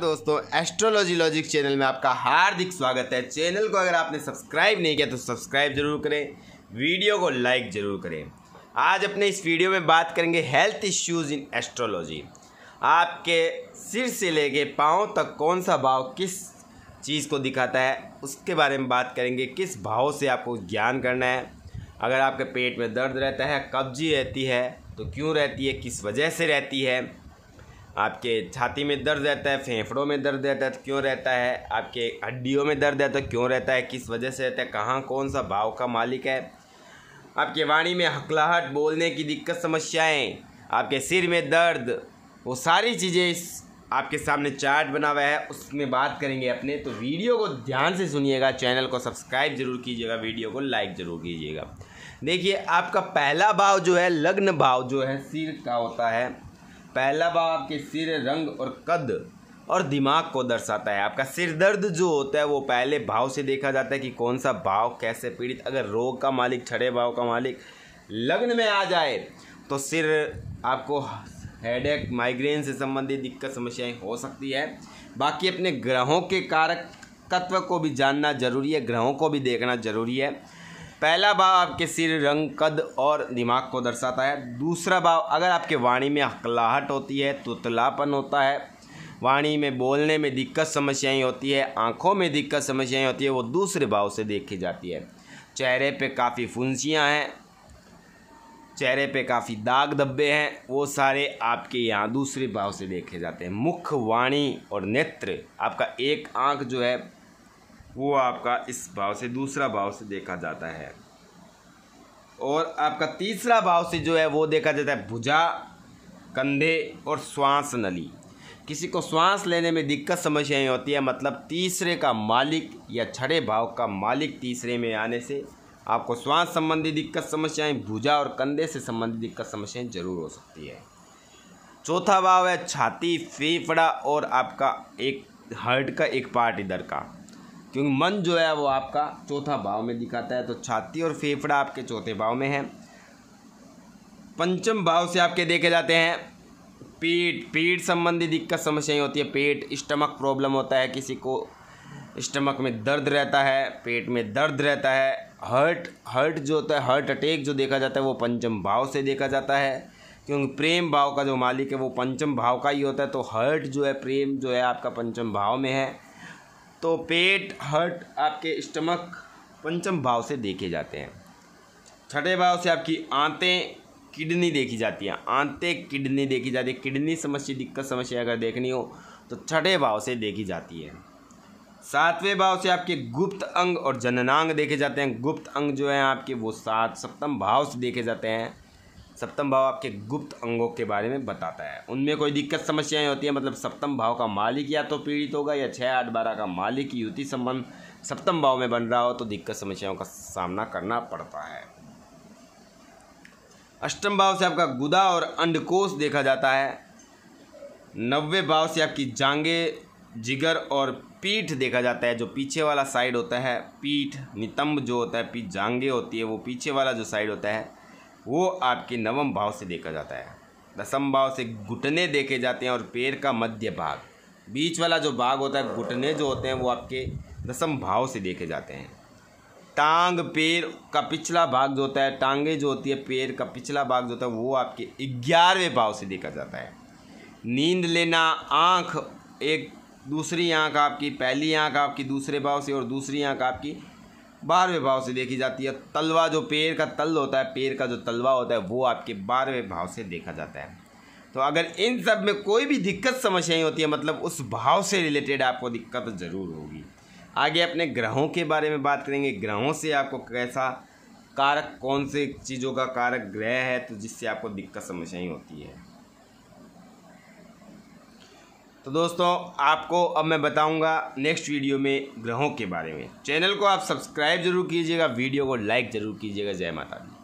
दोस्तों astrology logic channel में आपका हार्दिक स्वागत है चैनल को अगर आपने सब्सक्राइब नहीं किया तो सब्सक्राइब जरूर करें वीडियो को लाइक ज़रूर करें आज अपने इस वीडियो में बात करेंगे हेल्थ इश्यूज़ इन एस्ट्रोलॉजी आपके सिर से लेके पाँव तक कौन सा भाव किस चीज़ को दिखाता है उसके बारे में बात करेंगे किस भाव से आपको ज्ञान करना है अगर आपके पेट में दर्द रहता है कब्जी रहती है तो क्यों रहती है किस वजह से रहती है आपके छाती में दर्द रहता है फेफड़ों में दर्द रहता है तो क्यों रहता है आपके हड्डियों में दर्द है तो क्यों रहता है किस वजह से रहता है कहाँ कौन सा भाव का मालिक है आपके वाणी में हकलाहट बोलने की दिक्कत समस्याएं आपके सिर में दर्द वो सारी चीज़ें आपके सामने चार्ट बना हुआ है उसमें बात करेंगे अपने तो वीडियो को ध्यान से सुनिएगा चैनल को सब्सक्राइब जरूर कीजिएगा वीडियो को लाइक ज़रूर कीजिएगा देखिए आपका पहला भाव जो है लग्न भाव जो है सिर का होता है पहला भाव आपके सिर रंग और कद और दिमाग को दर्शाता है आपका सिर दर्द जो होता है वो पहले भाव से देखा जाता है कि कौन सा भाव कैसे पीड़ित अगर रोग का मालिक छड़े भाव का मालिक लग्न में आ जाए तो सिर आपको हेडेक माइग्रेन से संबंधित दिक्कत समस्याएं हो सकती है बाकी अपने ग्रहों के कारक तत्व को भी जानना जरूरी है ग्रहों को भी देखना जरूरी है पहला भाव आपके सिर रंग कद और दिमाग को दर्शाता है दूसरा भाव अगर आपके वाणी में हकलाहट होती है तुतलापन होता है वाणी में बोलने में दिक्कत समस्याएं होती है आँखों में दिक्कत समस्याएं होती है वो दूसरे भाव से देखी जाती है चेहरे पे काफ़ी फुंसियाँ हैं चेहरे पे काफ़ी दाग धब्बे हैं वो सारे आपके यहाँ दूसरे भाव से देखे जाते हैं मुख वाणी और नेत्र आपका एक आँख जो है वो आपका इस भाव से दूसरा भाव से देखा जाता है और आपका तीसरा भाव से जो है वो देखा जाता है भुजा कंधे और श्वास नली किसी को श्वास लेने में दिक्कत समस्याएं होती है मतलब तीसरे का मालिक या छठे भाव का मालिक तीसरे में आने से आपको श्वास संबंधी दिक्कत समस्याएं भुजा और कंधे से संबंधित दिक्कत समस्याएं जरूर हो सकती है चौथा भाव है छाती फेफड़ा और आपका एक हर्ट का एक पार्ट इधर का क्योंकि मन जो है वो आपका चौथा भाव में दिखाता है तो छाती और फेफड़ा आपके चौथे भाव में है पंचम भाव से आपके देखे जाते हैं पेट पेट संबंधी दिक्कत समस्याएं होती है पेट स्टमक प्रॉब्लम होता है किसी को स्टमक में दर्द रहता है पेट में दर्द रहता है हर्ट हर्ट जो होता है हर्ट अटैक जो देखा जाता है वो पंचम भाव से देखा जाता है क्योंकि प्रेम भाव का जो मालिक है वो पंचम भाव का ही होता है तो हर्ट जो है प्रेम जो है आपका पंचम भाव में है तो पेट हर्ट आपके स्टमक पंचम भाव से देखे जाते हैं छठे भाव से आपकी आंतें किडनी देखी जाती है आंतें किडनी देखी जाती है किडनी समस्या दिक्कत समस्या अगर देखनी हो तो छठे भाव से देखी जाती है सातवें भाव से आपके गुप्त अंग और जननांग देखे जाते हैं गुप्त अंग जो है आपके वो सात सप्तम भाव से देखे जाते हैं सप्तम भाव आपके गुप्त अंगों के बारे में बताता है उनमें कोई दिक्कत समस्याएं होती है मतलब सप्तम भाव का मालिक या तो पीड़ित होगा या छः आठ बारह का मालिक युति संबंध सप्तम भाव में बन रहा हो तो दिक्कत समस्याओं का सामना करना पड़ता है अष्टम भाव से आपका गुदा और अंडकोश देखा जाता है नब्बे भाव से आपकी जांगे जिगर और पीठ देखा जाता है जो पीछे वाला साइड होता है पीठ नितंब जो होता है पीठ जांगे होती है वो पीछे वाला जो साइड होता है वो आपके नवम भाव से देखा जाता है दसम भाव से घुटने देखे जाते हैं और पैर का मध्य भाग बीच वाला जो भाग होता है घुटने जो होते हैं वो आपके दसम भाव से देखे जाते हैं टांग पैर का पिछला भाग जो होता है टांगे जो होती है पैर का पिछला भाग जो होता है वो आपके ग्यारहवें भाव से देखा जाता है नींद लेना आँख एक दूसरी आँख आपकी पहली आँख आपकी दूसरे भाव से और दूसरी आँख आपकी बारहवें भाव से देखी जाती है तलवा जो पेड़ का तल होता है पेड़ का जो तलवा होता है वो आपके बारहवें भाव से देखा जाता है तो अगर इन सब में कोई भी दिक्कत समस्याएँ होती है मतलब उस भाव से रिलेटेड आपको दिक्कत ज़रूर होगी आगे अपने ग्रहों के बारे में बात करेंगे ग्रहों से आपको कैसा कारक कौन से चीज़ों का कारक ग्रह है तो जिससे आपको दिक्कत समस्याएँ होती है तो दोस्तों आपको अब मैं बताऊंगा नेक्स्ट वीडियो में ग्रहों के बारे में चैनल को आप सब्सक्राइब जरूर कीजिएगा वीडियो को लाइक ज़रूर कीजिएगा जय माता दी